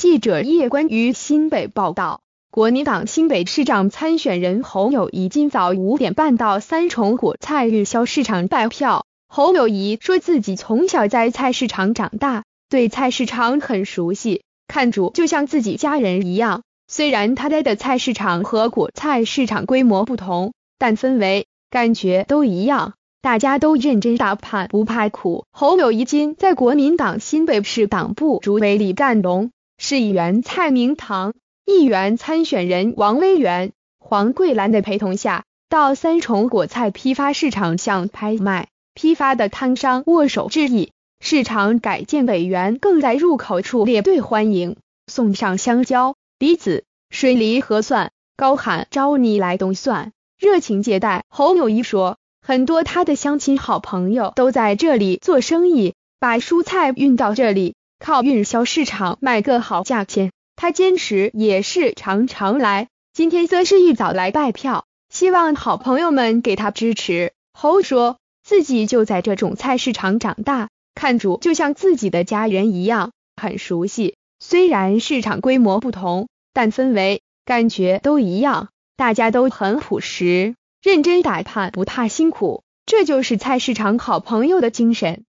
记者叶关于新北报道，国民党新北市长参选人侯友谊今早五点半到三重果菜日销市场卖票。侯友谊说自己从小在菜市场长大，对菜市场很熟悉，看主就像自己家人一样。虽然他待的菜市场和果菜市场规模不同，但氛围感觉都一样，大家都认真打牌，不怕苦。侯友谊今在国民党新北市党部主委李干龙。市议员蔡明堂、议员参选人王威源、黄桂兰的陪同下，到三重果菜批发市场向拍卖批发的摊商握手致意。市场改建委员更在入口处列队欢迎，送上香蕉、李子、水梨和蒜，高喊招你来冬蒜，热情接待。侯友谊说，很多他的乡亲好朋友都在这里做生意，把蔬菜运到这里。靠运销市场卖个好价钱，他坚持也是常常来，今天则是一早来拜票，希望好朋友们给他支持。侯说，自己就在这种菜市场长大，看主就像自己的家人一样，很熟悉。虽然市场规模不同，但氛围感觉都一样，大家都很朴实，认真打探，不怕辛苦，这就是菜市场好朋友的精神。